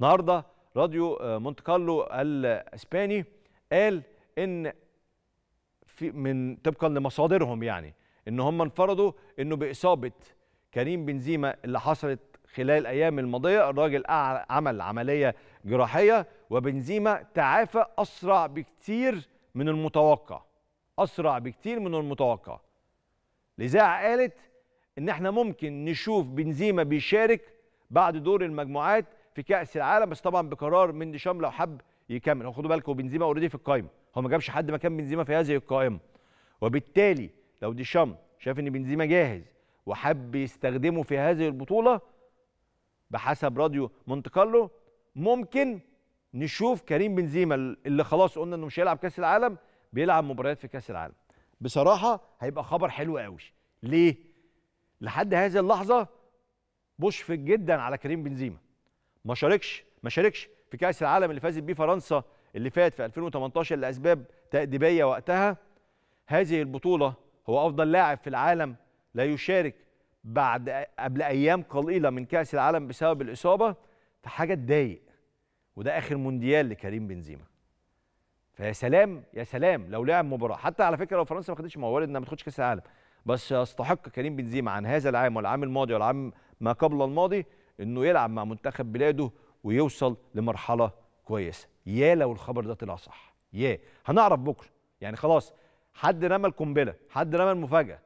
النهارده راديو آه، مونت كارلو الاسباني قال ان في من طبقا لمصادرهم يعني ان هم انفرضوا انه باصابه كريم بنزيما اللي حصلت خلال الايام الماضيه الراجل عمل عمليه جراحيه وبنزيما تعافى اسرع بكتير من المتوقع اسرع بكتير من المتوقع الاذاعه قالت ان احنا ممكن نشوف بنزيما بيشارك بعد دور المجموعات في كاس العالم بس طبعا بقرار من ديشام لو حب يكمل هو خدوا بالكم بنزيما اوريدي في القائمه هو ما جابش حد مكان بنزيما في هذه القائمه وبالتالي لو ديشام شاف ان بنزيما جاهز وحب يستخدمه في هذه البطوله بحسب راديو مونت كارلو ممكن نشوف كريم بنزيما اللي خلاص قلنا انه مش هيلعب كاس العالم بيلعب مباريات في كاس العالم بصراحه هيبقى خبر حلو قوي ليه لحد هذه اللحظه مشفق جدا على كريم بنزيما ما شاركش ما شاركش في كاس العالم اللي فازت بيه فرنسا اللي فات في 2018 لاسباب تاديبيه وقتها هذه البطوله هو افضل لاعب في العالم لا يشارك بعد قبل ايام قليله من كاس العالم بسبب الاصابه فحاجه تضايق وده اخر مونديال لكريم بنزيما فيا سلام يا سلام لو لعب مباراه حتى على فكره لو فرنسا ما خدتش موارد انها ما تاخدش كاس العالم بس يستحق كريم بنزيما عن هذا العام والعام الماضي والعام ما قبل الماضي انه يلعب مع منتخب بلاده ويوصل لمرحله كويسه يا لو الخبر ده طلع صح يا هنعرف بكره يعني خلاص حد رمى القنبله حد رمى المفاجاه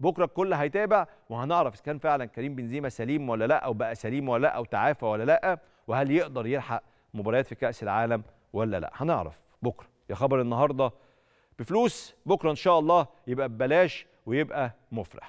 بكره الكل هيتابع وهنعرف اذا كان فعلا كريم بنزيما سليم ولا لا او بقى سليم ولا لا او تعافى ولا لا وهل يقدر يلحق مباريات في كاس العالم ولا لا هنعرف بكره يا خبر النهارده بفلوس بكره ان شاء الله يبقى ببلاش ويبقى مفرح